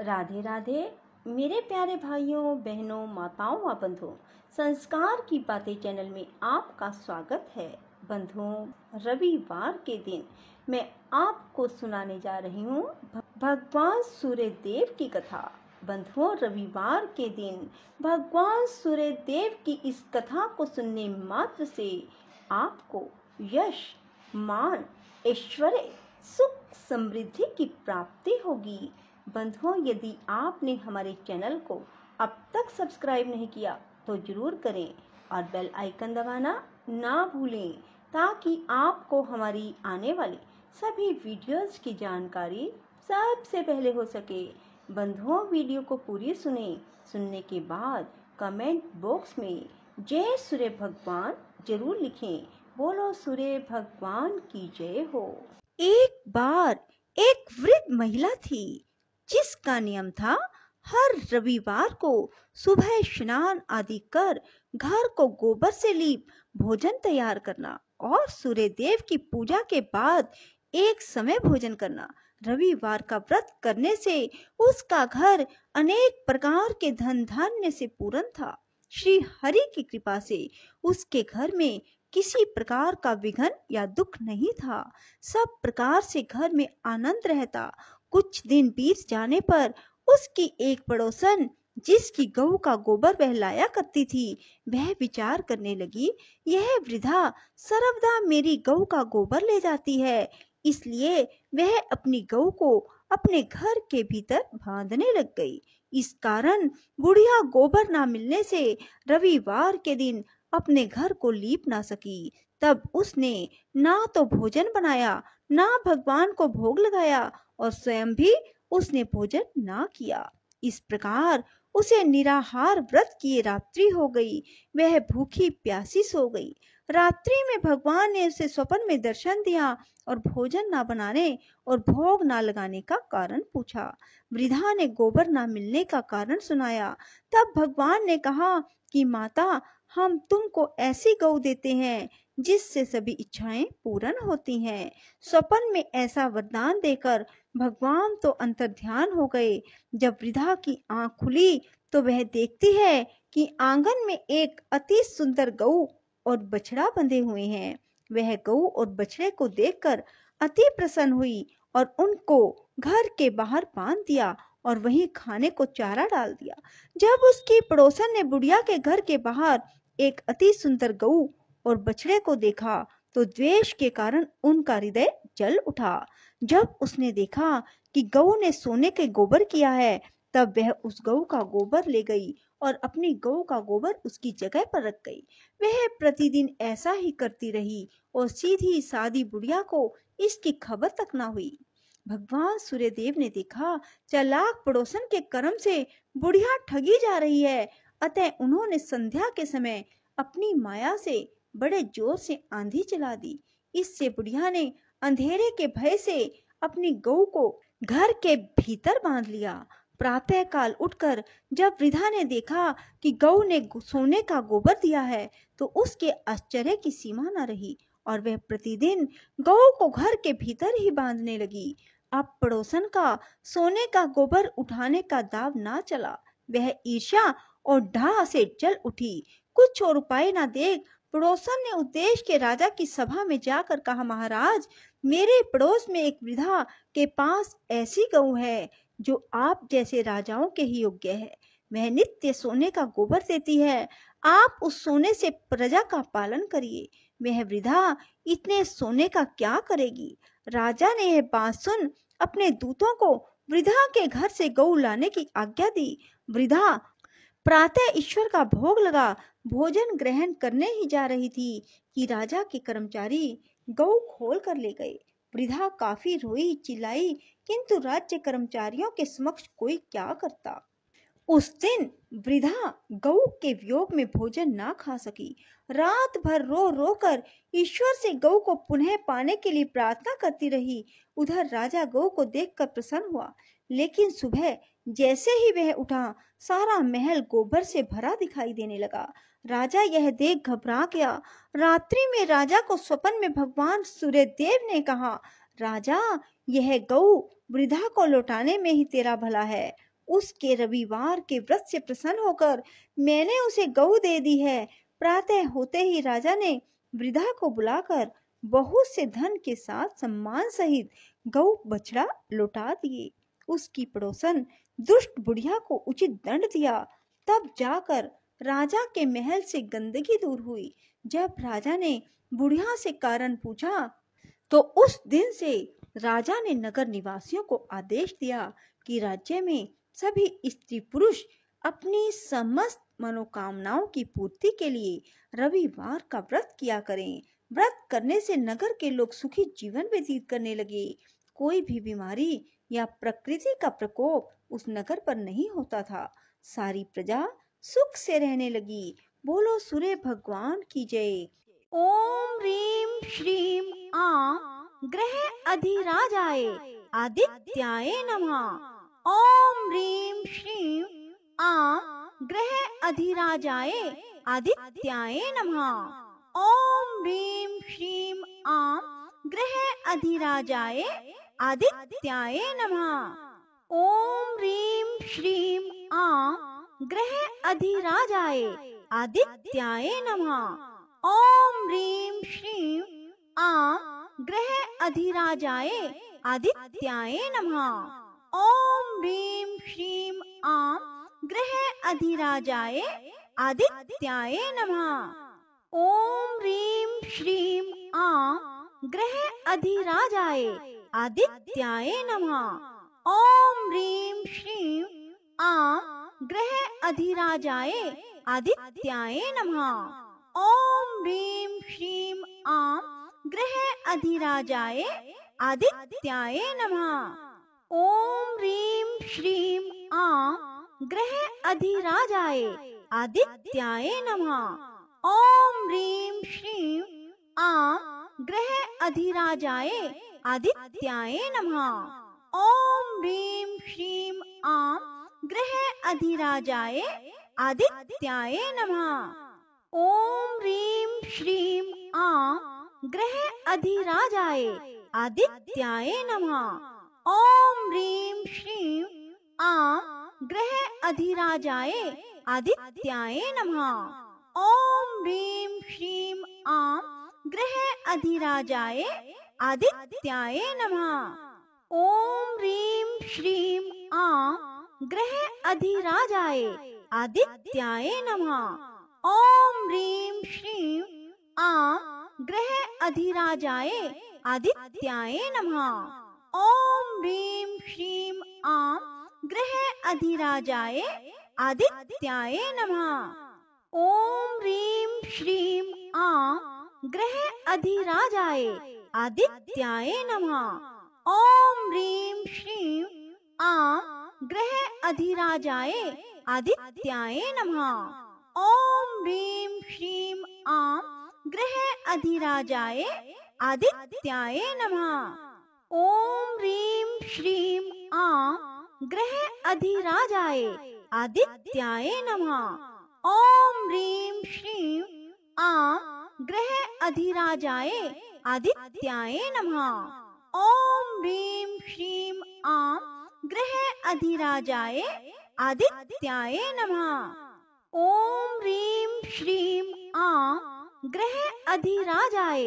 राधे राधे मेरे प्यारे भाइयों बहनों माताओं व बंधुओं संस्कार की बातें चैनल में आपका स्वागत है बंधुओं रविवार के दिन मैं आपको सुनाने जा रही हूँ भगवान सूर्य देव की कथा बंधुओं रविवार के दिन भगवान सूर्य देव की इस कथा को सुनने मात्र से आपको यश मान ऐश्वर्य सुख समृद्धि की प्राप्ति होगी बंधुओं यदि आपने हमारे चैनल को अब तक सब्सक्राइब नहीं किया तो ज़रूर करें और बेल आइकन दबाना ना भूलें ताकि आपको हमारी आने वाली सभी वीडियोस की जानकारी सबसे पहले हो सके बंधुओं वीडियो को पूरी सुने सुनने के बाद कमेंट बॉक्स में जय सूर्य भगवान जरूर लिखें बोलो सूर्य भगवान की जय हो एक बार एक वृद्ध महिला थी जिसका नियम था हर रविवार को सुबह स्नान आदि कर घर को गोबर से लीप भोजन तैयार करना और सूर्य देव की पूजा के बाद एक समय भोजन करना रविवार का व्रत करने से उसका घर अनेक प्रकार के धन धान्य से पूर्ण था श्री हरि की कृपा से उसके घर में किसी प्रकार का विघन या दुख नहीं था सब प्रकार से घर में आनंद रहता कुछ दिन बीत जाने पर उसकी एक पड़ोसन जिसकी गऊ का गोबर बहलाया करती थी वह विचार करने लगी यह वृद्धा सर्वदा मेरी गऊ का गोबर ले जाती है इसलिए वह अपनी गऊ को अपने घर के भीतर बांधने लग गई इस कारण बुढ़िया गोबर ना मिलने से रविवार के दिन अपने घर को लीप ना सकी तब उसने ना तो भोजन बनाया ना भगवान को भोग लगाया और स्वयं भी उसने भोजन ना किया इस प्रकार उसे निराहार व्रत की रात्रि हो गई वह भूखी प्यासी सो गई रात्रि में भगवान ने उसे स्वप्न में दर्शन दिया और भोजन ना बनाने और भोग ना लगाने का कारण पूछा वृद्धा ने गोबर ना मिलने का कारण सुनाया तब भगवान ने कहा कि माता हम तुमको ऐसी गौ देते हैं जिससे सभी इच्छाएं पूर्ण होती हैं स्वपन में ऐसा वरदान देकर भगवान तो अंतर ध्यान हो गए जब वृद्धा की आंख खुली तो वह देखती है कि आंगन में एक अति सुंदर गऊ और बछड़ा बंधे हुए हैं वह गऊ और बछड़े को देखकर अति प्रसन्न हुई और उनको घर के बाहर बांध दिया और वहीं खाने को चारा डाल दिया जब उसकी पड़ोसन ने बुढ़िया के घर के बाहर एक अति सुंदर गऊ और बछड़े को देखा तो द्वेष के कारण उनका हृदय जल उठा जब उसने देखा कि गऊ ने सोने के गोबर किया है तब वह उस गऊ का गोबर ले गई और अपनी गऊ का गोबर उसकी जगह पर रख गई वह प्रतिदिन ऐसा ही करती रही और सीधी सादी बुढ़िया को इसकी खबर तक ना हुई भगवान सूर्यदेव ने देखा चलाक पड़ोसन के कर्म से बुढ़िया ठगी जा रही है अतः उन्होंने संध्या के समय अपनी माया से बड़े जोर से आंधी चला दी इससे बुढ़िया ने अंधेरे के भय से अपनी गऊ को घर के भीतर बांध लिया प्रातः काल उठकर जब वृद्धा ने देखा कि गऊ ने सोने का गोबर दिया है तो उसके आश्चर्य की सीमा न रही और वह प्रतिदिन गऊ को घर के भीतर ही बांधने लगी अब पड़ोसन का सोने का गोबर उठाने का दाव ना चला वह ईर्ष्या और ढा से जल उठी कुछ और उपाय ना देख पड़ोसन ने उद्देश्य के राजा की सभा में जाकर कहा महाराज मेरे पड़ोस में एक वृद्धा के पास ऐसी गऊ है जो आप जैसे राजाओं के ही योग्य है वह नित्य सोने का गोबर देती है आप उस सोने से प्रजा का पालन करिए वह वृद्धा इतने सोने का क्या करेगी राजा ने यह बात सुन अपने दूतों को वृद्धा के घर से गऊ लाने की आज्ञा दी वृद्धा प्रातः ईश्वर का भोग लगा भोजन ग्रहण करने ही जा रही थी कि राजा के कर्मचारी गऊ खोल कर ले गए वृद्धा काफी रोई चिल्लाई किंतु राज्य कर्मचारियों के समक्ष कोई क्या करता उस दिन वृद्धा गऊ के वियोग में भोजन ना खा सकी रात भर रो रो कर ईश्वर से गऊ को पुनः पाने के लिए प्रार्थना करती रही उधर राजा गऊ को देखकर प्रसन्न हुआ लेकिन सुबह जैसे ही वह उठा सारा महल गोबर से भरा दिखाई देने लगा राजा यह देख घबरा गया रात्रि में राजा को स्वप्न में भगवान सूर्य देव ने कहा राजा यह गौ वृद्धा को लौटाने में ही तेरा भला है उसके रविवार के व्रत से प्रसन्न होकर मैंने उसे गऊ दे दी है प्रातः होते ही राजा ने वृद्धा को बुलाकर बहुत से धन के साथ सम्मान सहित गौ बछड़ा लौटा दिए उसकी पड़ोसन दुष्ट बुढ़िया को उचित दंड दिया तब जाकर राजा के महल से गंदगी दूर हुई जब राजा ने बुढ़िया से कारण पूछा तो उस दिन से राजा ने नगर निवासियों को आदेश दिया कि राज्य में सभी स्त्री पुरुष अपनी समस्त मनोकामनाओं की पूर्ति के लिए रविवार का व्रत किया करें व्रत करने से नगर के लोग सुखी जीवन व्यतीत करने लगे कोई भी बीमारी या प्रकृति का प्रकोप उस नगर पर नहीं होता था सारी प्रजा सुख से रहने लगी बोलो सूर्य भगवान की जय ओम रीम श्रीम आ ग्रह अधिराजाए आदित्याय नमः ओम रीम श्रीम आ ग्रह अधिराजाए आदित्याय नमः ओम रीम श्रीम आ ग्रह अधिराजाए आदित्याय नमः ओम रीम श्रीम आ ग्रह अधिराजाय आदित्याय नमः ओम रीम श्री आम ग्रह अधिराजाय आदित्याय नमः ओम रीम श्री आम ग्रह अधिराजाय आदित्याय नमः ओम रीम श्री आम ग्रह अधिराजाय आदित्याय नमः ओम रीम श्री आम ग्रह अधिराजाए आदित्याय नमः ओम रीम श्रीम आम ग्रह अधिराजाए आदित्याय नमः ओम रीम श्रीम आम ग्रह अधिराजाए आदित्याय नमः ओम रीम श्रीम आम ग्रह अधिराजाए आदित्याय नमः ओम रीम श्रीम आम ग्रह अधिराजाय आदित्याय नमः ओम रीम श्रीम आ ग्रह अधिराजाय आदित्याय नमः ओम रीम श्रीम आ ग्रह अधिराजाय आदित्याय नमः ओम रीम श्रीम आ ग्रह अधिराजाय आदित्याय नमः ओम रीम श्रीम आ ग्रह अधिराज आए आदित्याय नमः ओम रीम श्री आ ग्रह अधिराजाए आदित्याय नमः ओम रीम श्री आ ग्रह अधिराजाए आदित्याय नमः ओम रीम श्री आ ग्रह अधिराजाए आदित्याय नमः ओम रीम अधिराजाए आदित्याय नमः ओम ह्रीम श्रीम आम ग्रह अधिराजाए आदित्याय नमः ओम ह्रीम श्रीम आम ग्रह अधिराजाए आदित्याय नमः ओम ह्रीम श्रीम आम ग्रह अधिराजाए आदित्याय नमः ओम ह्रीम श्रीम आम ग्रह अधिराजाय आदित्याय नमः ओम रीम श्रीम आ ग्रह अधिराजाय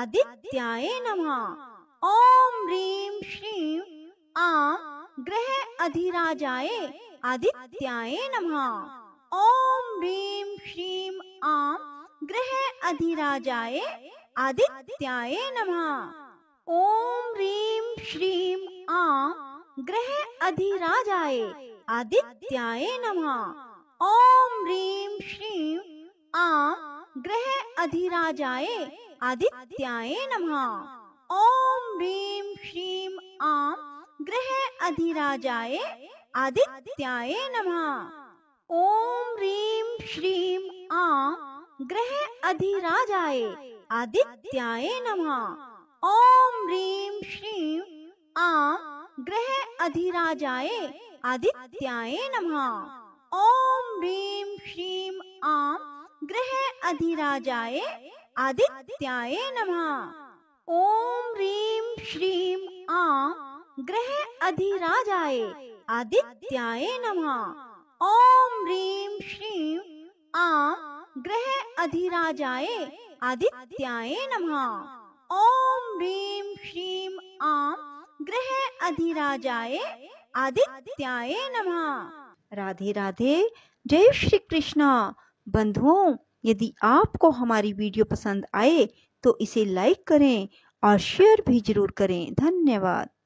आदित्याय नमः ओम रीम श्रीम आ ग्रह अधिराजाय आदित्याय नमः ओम रीम श्रीम आ ग्रह अधिराजाय आदित्याय नमः ओम रीम श्रीम आ ग्रह अधिराज आए आदित्याय नमः ओम रीम श्रीम आ ग्रह अधिराजाए आदित्याय नमः ओम रीम श्रीम आ ग्रह अधिराजाए आदित्याय नमः ओम रीम श्रीम आ ग्रह अधिराजाए आदित्याय नमः ओम रीम श्रीम आ ग्रह अधिराजाए आदित्याय नमः ओम ह्रीम श्रीम आम ग्रह अधिराजाए आदित्याय नमः ओम ह्रीम श्रीम आम ग्रह अधिराजाए आदित्याय नमः ओम ह्रीम श्रीम आम ग्रह अधिराजाए आदित्याय नमः ओम ह्रीम श्रीम आम ग्रह अधिराजाए आदित्याय नमः राधे राधे जय श्री कृष्णा बंधुओं यदि आपको हमारी वीडियो पसंद आए तो इसे लाइक करें और शेयर भी जरूर करें धन्यवाद